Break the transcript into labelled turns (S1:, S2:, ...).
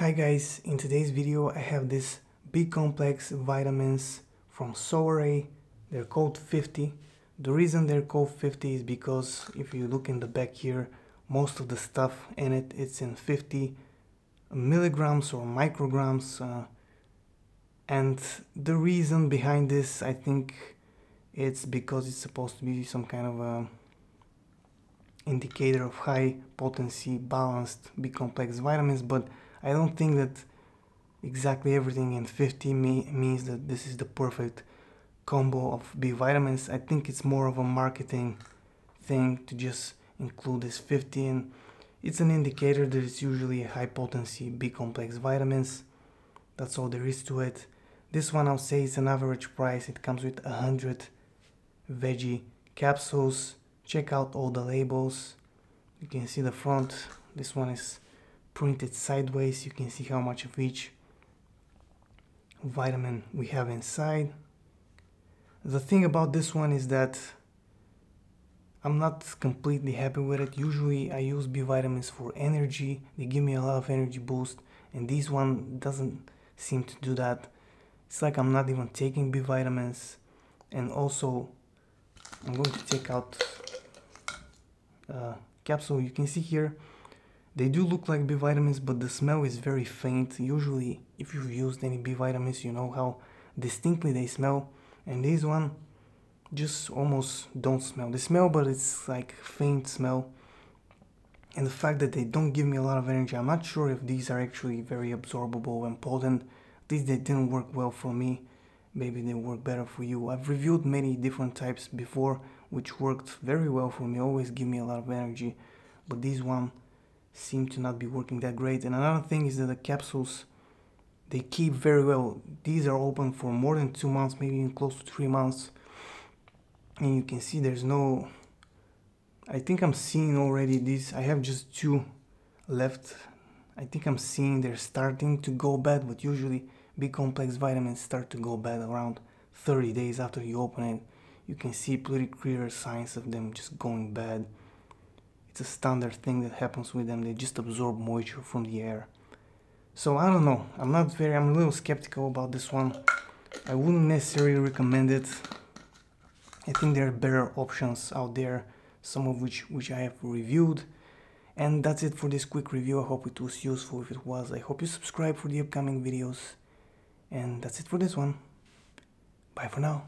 S1: Hi guys, in today's video I have this big complex vitamins from Soray, they're called 50. The reason they're called 50 is because if you look in the back here, most of the stuff in it, it's in 50 milligrams or micrograms. Uh, and the reason behind this, I think it's because it's supposed to be some kind of a um, indicator of high potency balanced B complex vitamins, but I don't think that exactly everything in 50 me means that this is the perfect combo of B vitamins. I think it's more of a marketing thing to just include this 50 it's an indicator that it's usually high potency B complex vitamins. That's all there is to it. This one I'll say is an average price. It comes with 100 veggie capsules. Check out all the labels. You can see the front. This one is printed sideways you can see how much of each vitamin we have inside the thing about this one is that I'm not completely happy with it usually I use B vitamins for energy they give me a lot of energy boost and this one doesn't seem to do that it's like I'm not even taking B vitamins and also I'm going to take out uh, capsule you can see here they do look like B vitamins, but the smell is very faint. Usually, if you've used any B vitamins, you know how distinctly they smell. And this one just almost don't smell. They smell, but it's like faint smell. And the fact that they don't give me a lot of energy, I'm not sure if these are actually very absorbable and potent. These they didn't work well for me. Maybe they work better for you. I've reviewed many different types before, which worked very well for me. Always give me a lot of energy, but this one seem to not be working that great. And another thing is that the capsules, they keep very well. These are open for more than two months, maybe even close to three months. And you can see there's no, I think I'm seeing already this, I have just two left. I think I'm seeing they're starting to go bad, but usually big complex vitamins start to go bad around 30 days after you open it. You can see pretty clear signs of them just going bad. It's a standard thing that happens with them. They just absorb moisture from the air. So I don't know. I'm not very, I'm a little skeptical about this one. I wouldn't necessarily recommend it. I think there are better options out there, some of which which I have reviewed. And that's it for this quick review. I hope it was useful. If it was, I hope you subscribe for the upcoming videos. And that's it for this one. Bye for now.